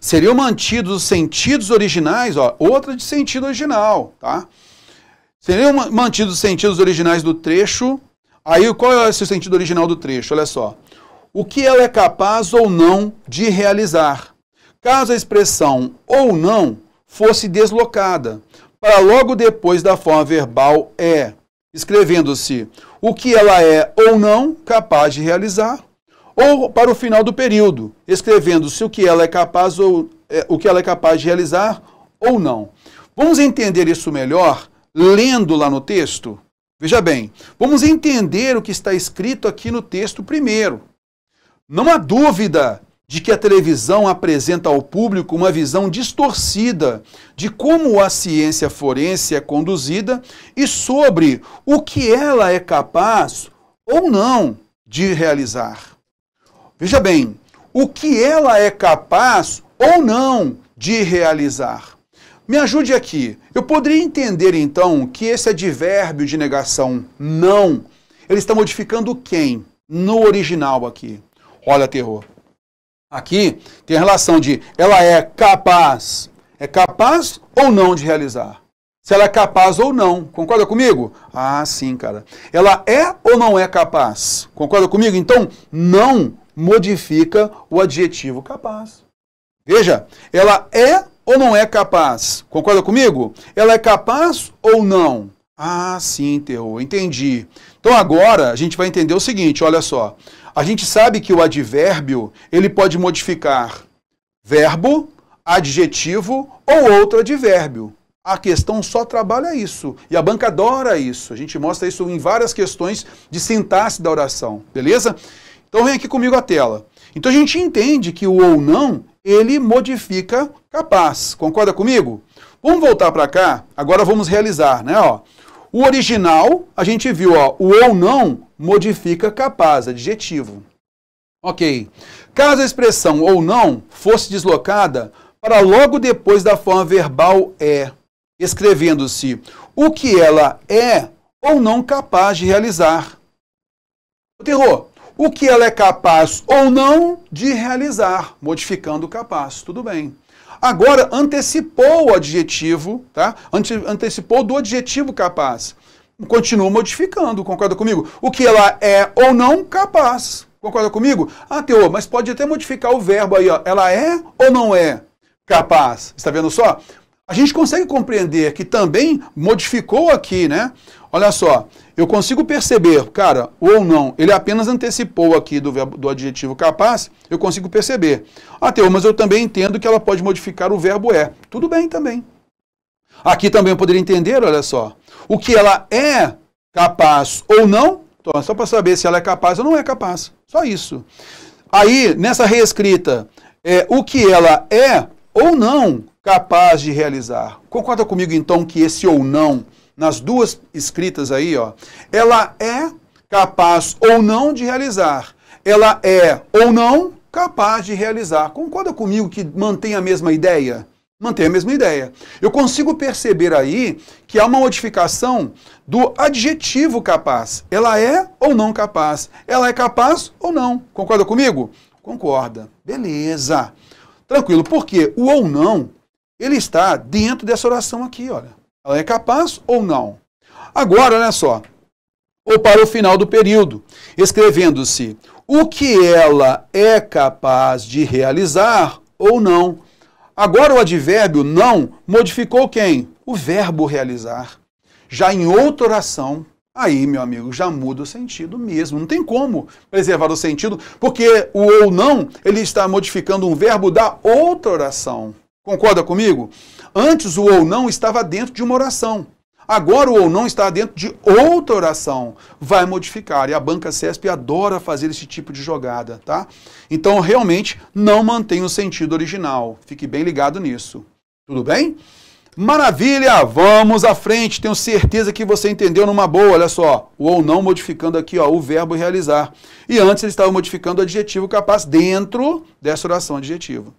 seriam mantidos os sentidos originais, ó, outra de sentido original, tá? Seriam mantidos os sentidos originais do trecho. Aí qual é esse sentido original do trecho? Olha só. O que ela é capaz ou não de realizar. Caso a expressão ou não fosse deslocada para logo depois da forma verbal é, escrevendo-se o que ela é ou não capaz de realizar, ou para o final do período, escrevendo-se o que ela é capaz ou é, o que ela é capaz de realizar ou não. Vamos entender isso melhor lendo lá no texto? Veja bem, vamos entender o que está escrito aqui no texto primeiro. Não há dúvida de que a televisão apresenta ao público uma visão distorcida de como a ciência forense é conduzida e sobre o que ela é capaz ou não de realizar. Veja bem, o que ela é capaz ou não de realizar. Me ajude aqui. Eu poderia entender então que esse advérbio de negação não, ele está modificando quem no original aqui. Olha terror. Aqui tem a relação de ela é capaz. É capaz ou não de realizar? Se ela é capaz ou não. Concorda comigo? Ah, sim, cara. Ela é ou não é capaz? Concorda comigo? Então, não modifica o adjetivo capaz. Veja, ela é ou não é capaz? Concorda comigo? Ela é capaz ou não? Ah, sim, terror, entendi. Então agora a gente vai entender o seguinte, olha só. A gente sabe que o advérbio, ele pode modificar verbo, adjetivo ou outro advérbio. A questão só trabalha isso. E a banca adora isso. A gente mostra isso em várias questões de sintaxe da oração, beleza? Então vem aqui comigo a tela. Então a gente entende que o ou não, ele modifica capaz. Concorda comigo? Vamos voltar para cá, agora vamos realizar, né? Ó, o original, a gente viu, ó, o ou não modifica capaz, adjetivo. Ok. Caso a expressão ou não fosse deslocada para logo depois da forma verbal é, escrevendo-se o que ela é ou não capaz de realizar. Terror, o que ela é capaz ou não de realizar, modificando o capaz, tudo bem. Agora, antecipou o adjetivo, tá? Ante antecipou do adjetivo capaz. Continua modificando, concorda comigo? O que ela é ou não capaz, concorda comigo? Ah, Teô, mas pode até modificar o verbo aí, ó. Ela é ou não é capaz? Está vendo só? a gente consegue compreender que também modificou aqui, né? Olha só, eu consigo perceber, cara, ou não, ele apenas antecipou aqui do, do adjetivo capaz, eu consigo perceber. Ah, Teo, mas eu também entendo que ela pode modificar o verbo é. Tudo bem também. Aqui também eu poderia entender, olha só, o que ela é capaz ou não, então, só para saber se ela é capaz ou não é capaz. Só isso. Aí, nessa reescrita, é, o que ela é ou não, capaz de realizar. Concorda comigo então que esse ou não, nas duas escritas aí, ó, ela é capaz ou não de realizar. Ela é ou não capaz de realizar. Concorda comigo que mantém a mesma ideia? Mantém a mesma ideia. Eu consigo perceber aí que há uma modificação do adjetivo capaz. Ela é ou não capaz? Ela é capaz ou não? Concorda comigo? Concorda. Beleza. Tranquilo, porque o ou não ele está dentro dessa oração aqui, olha. Ela é capaz ou não? Agora, olha só. Ou para o final do período, escrevendo-se o que ela é capaz de realizar ou não. Agora, o advérbio não modificou quem? O verbo realizar. Já em outra oração, aí, meu amigo, já muda o sentido mesmo. Não tem como preservar o sentido, porque o ou não, ele está modificando um verbo da outra oração. Concorda comigo? Antes o ou não estava dentro de uma oração. Agora o ou não está dentro de outra oração. Vai modificar. E a banca CESP adora fazer esse tipo de jogada, tá? Então, realmente, não mantém o sentido original. Fique bem ligado nisso. Tudo bem? Maravilha! Vamos à frente. Tenho certeza que você entendeu numa boa. Olha só. O ou não modificando aqui ó, o verbo realizar. E antes ele estava modificando o adjetivo capaz dentro dessa oração adjetivo.